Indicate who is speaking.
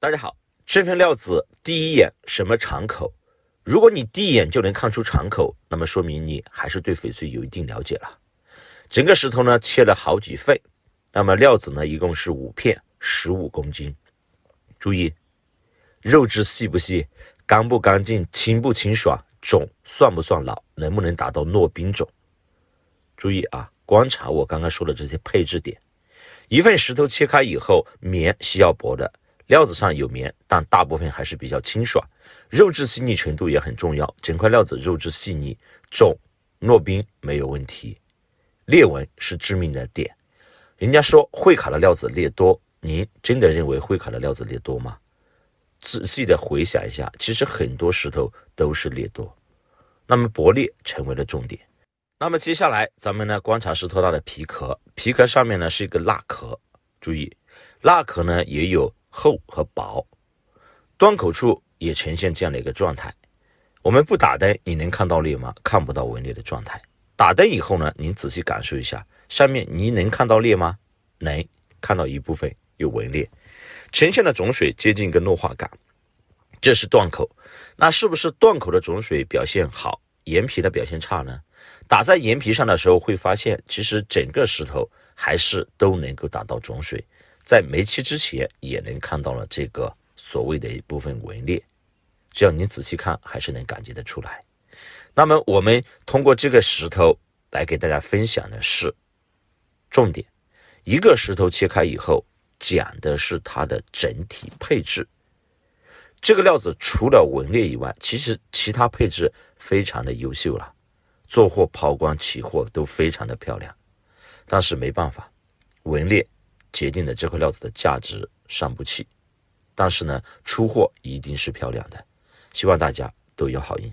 Speaker 1: 大家好，这份料子第一眼什么场口？如果你第一眼就能看出场口，那么说明你还是对翡翠有一定了解了。整个石头呢切了好几份，那么料子呢一共是五片，十五公斤。注意，肉质细不细，干不干净，清不清爽，种算不算老，能不能达到糯冰种？注意啊，观察我刚刚说的这些配置点。一份石头切开以后，棉需要薄的。料子上有棉，但大部分还是比较清爽。肉质细腻程度也很重要。整块料子肉质细腻，种糯冰没有问题。裂纹是致命的点。人家说会卡的料子裂多，您真的认为会卡的料子裂多吗？仔细的回想一下，其实很多石头都是裂多。那么薄裂成为了重点。那么接下来咱们呢观察石头大的皮壳，皮壳上面呢是一个蜡壳。注意，蜡壳呢也有。厚和薄，端口处也呈现这样的一个状态。我们不打灯，你能看到裂吗？看不到纹裂的状态。打灯以后呢，您仔细感受一下，上面您能看到裂吗？能，看到一部分有纹裂，呈现的种水接近一个糯化感。这是断口，那是不是断口的种水表现好，岩皮的表现差呢？打在岩皮上的时候，会发现其实整个石头还是都能够打到种水。在没切之前也能看到了这个所谓的一部分纹裂，只要你仔细看，还是能感觉得出来。那么我们通过这个石头来给大家分享的是重点：一个石头切开以后，讲的是它的整体配置。这个料子除了纹裂以外，其实其他配置非常的优秀了，做货、抛光、起货都非常的漂亮。但是没办法，纹裂。决定了这块料子的价值上不去，但是呢，出货一定是漂亮的。希望大家都有好运。